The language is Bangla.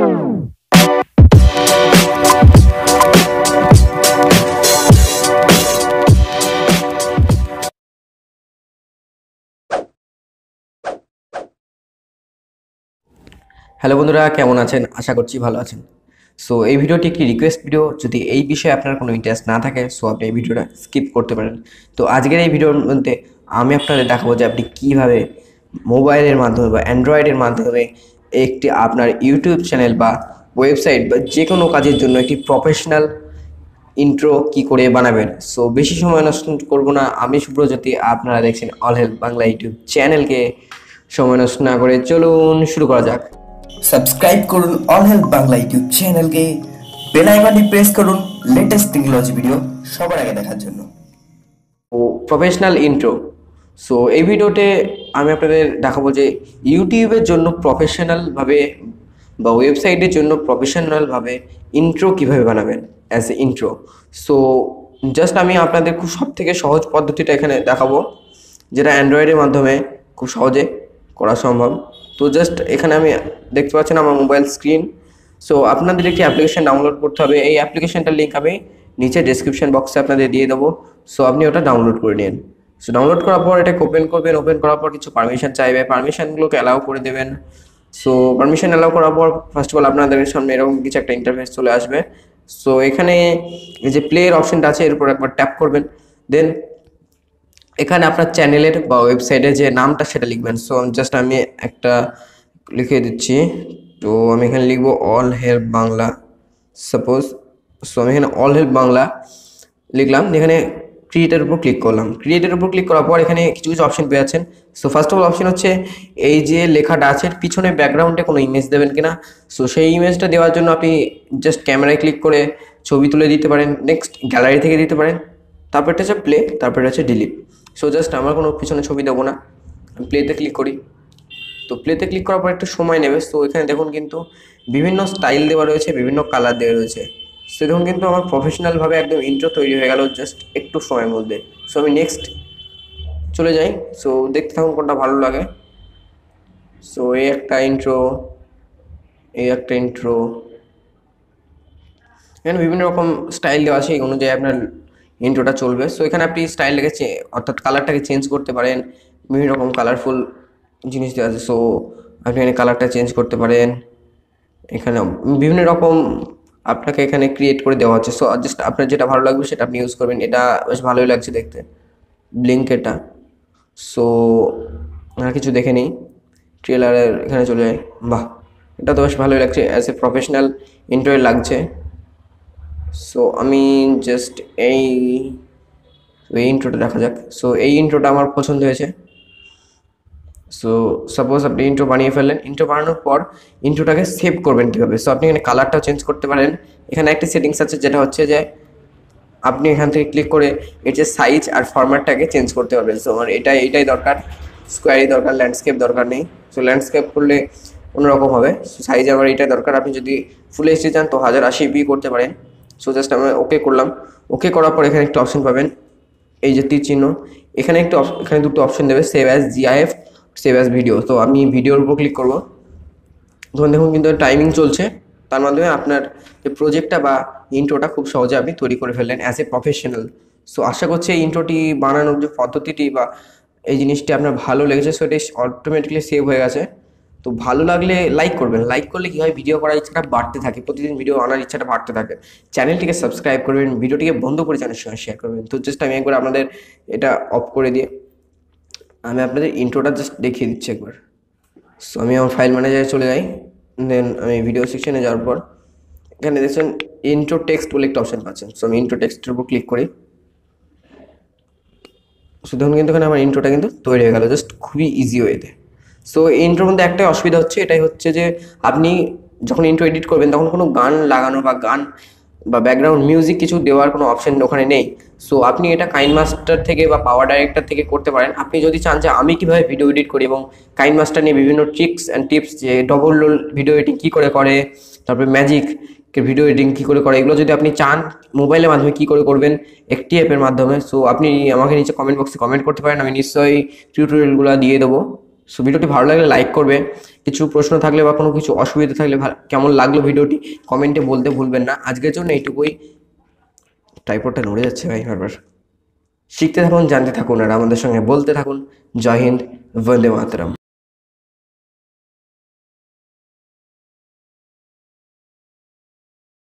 হ্যালো বন্ধুরা কেমন আছেন আশা করছি ভালো আছেন সো এই ভিডিওটি একটি রিকোয়েস্ট ভিডিও যদি এই বিষয়ে আপনার কোনো ইন্টারেস্ট না থাকে সো আপনি এই ভিডিওটা স্কিপ করতে পারেন তো আজকের এই ভিডিওর মধ্যে আমি আপনাদের দেখাবো যে আপনি কীভাবে মোবাইলের মাধ্যমে বা অ্যান্ড্রয়েডের মাধ্যমে একটি আপনার ইউটিউব চ্যানেল বা ওয়েবসাইট বা যে কোনো কাজের জন্য একটি প্রফেশনাল ইন্ট্রো কি করে বানাবেন সো বেশি সময় নষ্ট করব না আমি সুব্রজ্যোতি আপনারা দেখছেন অল হেল্প বাংলা ইউটিউব চ্যানেলকে সময় নষ্ট না করে চলুন শুরু করা যাক সাবস্ক্রাইব করুন অল হেল্প বাংলা ইউটিউব চ্যানেলকে বেল আইকনটি প্রেস করুন লেটেস্ট টেকনোলজি ভিডিও সবার আগে দেখার জন্য ও প্রফেশনাল ইন্ট্রো সো এই ভিডিওতে আমি আপনাদের দেখাবো যে ইউটিউবের জন্য প্রফেশনালভাবে বা ওয়েবসাইটের জন্য প্রফেশনালভাবে ইন্ট্রো কিভাবে বানাবেন as a intro so just আমি আপনাদের খুব সব থেকে সহজ পদ্ধতিটা এখানে দেখাবো যেটা অ্যান্ড্রয়েডের মাধ্যমে খুব সহজে করা সম্ভব তো জাস্ট এখানে আমি দেখতে পাচ্ছেন আমার মোবাইল স্ক্রিন সো আপনাদের একটি অ্যাপ্লিকেশান ডাউনলোড করতে হবে এই অ্যাপ্লিকেশানটার লিঙ্ক আমি নিচে ডিসক্রিপশান বক্সে আপনাদের দিয়ে দেবো সো আপনি ওটা ডাউনলোড করে নিন সো ডাউনলোড করার পর এটাকে ওপেন করবেন ওপেন করার পর কিছু পারমিশন চাইবে পারমিশনগুলোকে অ্যালাউ করে দেবেন সো পারমিশন অ্যালাউ করার পর ফার্স্ট অফ অল আপনাদের সামনে এরকম কিছু একটা ইন্টারফেস চলে আসবে সো এখানে যে প্লেয়ের অপশনটা আছে এর উপর একবার ট্যাপ করবেন দেন এখানে আপনার চ্যানেলের বা ওয়েবসাইটে যে নামটা সেটা লিখবেন সো জাস্ট আমি একটা লিখে দিচ্ছি তো আমি এখানে লিখব all help Bangla suppose so আমি এখানে অল হেল্প বাংলা লিখলাম এখানে ক্রিয়েটের উপর ক্লিক করলাম ক্রিয়েটের উপর ক্লিক করার পর এখানে কিছু কিছু অপশন পেয়ে আছেন so first of all option হচ্ছে এই যে লেখাটা আছে পিছনে ব্যাকগ্রাউন্ডে কোনো ইমেজ দেবেন কিনা সো সেই ইমেজটা দেওয়ার জন্য আপনি জাস্ট ক্যামেরায় ক্লিক করে ছবি তুলে দিতে পারেন নেক্সট গ্যালারি থেকে দিতে পারেন তারপরটা হচ্ছে প্লে তারপরে হচ্ছে ডিলিট সো জাস্ট আমার কোনো পিছনে ছবি দেবো না আমি প্লেতে ক্লিক করি তো প্লেতে ক্লিক করার পর একটু সময় নেবে তো এখানে দেখুন কিন্তু বিভিন্ন স্টাইল দেওয়া রয়েছে বিভিন্ন কালার দেওয়া রয়েছে সেরকম কিন্তু আমার প্রফেশনালভাবে একদম ইন্ট্রো তৈরি হয়ে গেল জাস্ট একটু সময়ের মধ্যে সো আমি নেক্সট চলে যাই সো দেখতে থাকুন কোনটা ভালো লাগে সো এই একটা ইন্ট্রো এই একটা ইন্ট্রো এখানে বিভিন্ন রকম স্টাইল দেওয়া আছে এই অনুযায়ী আপনার ইন্ট্রোটা চলবে সো এখানে আপনি স্টাইলটাকে অর্থাৎ কালারটাকে চেঞ্জ করতে পারেন বিভিন্ন রকম কালারফুল জিনিস দেওয়া আছে সো আপনি এখানে কালারটা চেঞ্জ করতে পারেন এখানে বিভিন্ন রকম আপনাকে এখানে ক্রিয়েট করে দেওয়া হচ্ছে সো জাস্ট আপনার যেটা ভালো লাগবে সেটা আপনি ইউজ করবেন এটা বেশ ভালোই লাগছে দেখতে ব্লিঙ্ক এটা সো কিছু দেখে নেই ট্রেলারের এখানে চলে যায় বাহ এটা তো বেশ ভালোই লাগছে অ্যাজ এ প্রফেশনাল ইন্টারভিউ লাগছে সো আমি জাস্ট এই এই ইন্ট্রোটা দেখা যাক সো এই ইন্ট্রোটা আমার পছন্দ হয়েছে সো সাপোজ আপনি ইন্ট্রো বানিয়ে ফেললেন ইন্ট্রো বানানোর পর ইন্ট্রোটাকে সেভ করবেন কীভাবে সো আপনি এখানে কালারটাও চেঞ্জ করতে পারেন এখানে একটা সেটিংস আছে যেটা হচ্ছে যে আপনি এখান থেকে ক্লিক করে এর যে সাইজ আর ফরম্যাটটাকে চেঞ্জ করতে পারবেন সো আমার এটা এটাই দরকার স্কোয়ারই দরকার ল্যান্ডস্কেপ দরকার নেই সো ল্যান্ডস্কেপ করলে অন্যরকম হবে সো সাইজ আমার এটাই দরকার আপনি যদি ফুল এসে চান তো হাজার আশি বি করতে পারেন সো জাস্ট আমরা ওকে করলাম ওকে করার পর এখানে একটা অপশন পাবেন এই যে তীর চিহ্ন এখানে একটু এখানে দুটো অপশন দেবে save as GIF save as video তো আমি ভিডিওর উপর ক্লিক করবো ধরুন দেখুন কিন্তু টাইমিং চলছে তার মাধ্যমে আপনার যে প্রজেক্টটা বা ইন্ট্রোটা খুব সহজে আপনি তৈরি করে ফেললেন অ্যাজ এ প্রফেশনাল সো আশা করছি এই ইন্ট্রোটি বানানোর যে পদ্ধতিটি বা এই জিনিসটি আপনার ভালো লেগেছে সো এটা অটোমেটিকলি সেভ হয়ে গেছে তো ভালো লাগলে লাইক করবেন লাইক করলে কী হয় ভিডিও করার ইচ্ছাটা বাড়তে থাকে প্রতিদিন ভিডিও আনার ইচ্ছাটা বাড়তে থাকে চ্যানেলটিকে সাবস্ক্রাইব করবেন ভিডিওটিকে বন্ধ করে চ্যানেলের সঙ্গে শেয়ার করবেন তো জাস্ট আমি একবার আপনাদের এটা অফ করে দিয়ে আমি আপনাদের ইন্ট্রোটা জাস্ট দেখিয়ে দিচ্ছি একবার সো আমি আমার ফাইল ম্যানেজারে চলে যাই দেন আমি ভিডিও সেকশনে যাওয়ার পর এখানে দেখছেন ইন্ট্রো টেক্সট বলে একটা অপশন পাচ্ছেন সো আমি ইন্ট্রো টেক্সটের উপর ক্লিক করি সো ধরুন কিন্তু এখানে আমার ইন্ট্রোটা কিন্তু তৈরি হয়ে গেলো জাস্ট খুবই ইজি ওয়েতে সো ইন্ট্রোর মধ্যে একটাই অসুবিধা হচ্ছে এটাই হচ্ছে যে আপনি যখন ইন্ট্রো এডিট করবেন তখন কোনো গান লাগানো বা গান বা ব্যাকগ্রাউন্ড মিউজিক কিছু দেওয়ার কোনো অপশন ওখানে নেই সো আপনি এটা কাইন মাস্টার থেকে বা পাওয়ার ডাইরেক্টর থেকে করতে পারেন আপনি যদি চান যে আমি কীভাবে ভিডিও এডিট করি এবং কাইন মাস্টার নিয়ে বিভিন্ন ট্রিক্স অ্যান্ড টিপস যে ডবল রোল ভিডিও এডিটিং কী করে করে তারপরে ম্যাজিক ভিডিও এডিটিং কী করে করে এগুলো যদি আপনি চান মোবাইলের মাধ্যমে কী করে করবেন একটি অ্যাপের মাধ্যমে সো আপনি আমাকে নিচে কমেন্ট বক্সে কমেন্ট করতে পারেন আমি নিশ্চয়ই টিউটোরিয়ালগুলো দিয়ে দেবো সো ভিডিওটি ভালো লাগলে লাইক করবে কিছু প্রশ্ন থাকলে বা কোনো কিছু অসুবিধা থাকলে কেমন লাগলো ভিডিওটি কমেন্টে বলতে ভুলবেন না আজকের জন্য এইটুকুই টাইপোর্ডটা নড়ে যাচ্ছে ভাই বারবার শিখতে থাকুন জানতে থাকুন আর আমাদের সঙ্গে বলতে থাকুন জয় হিন্দ বন্দে মাতরম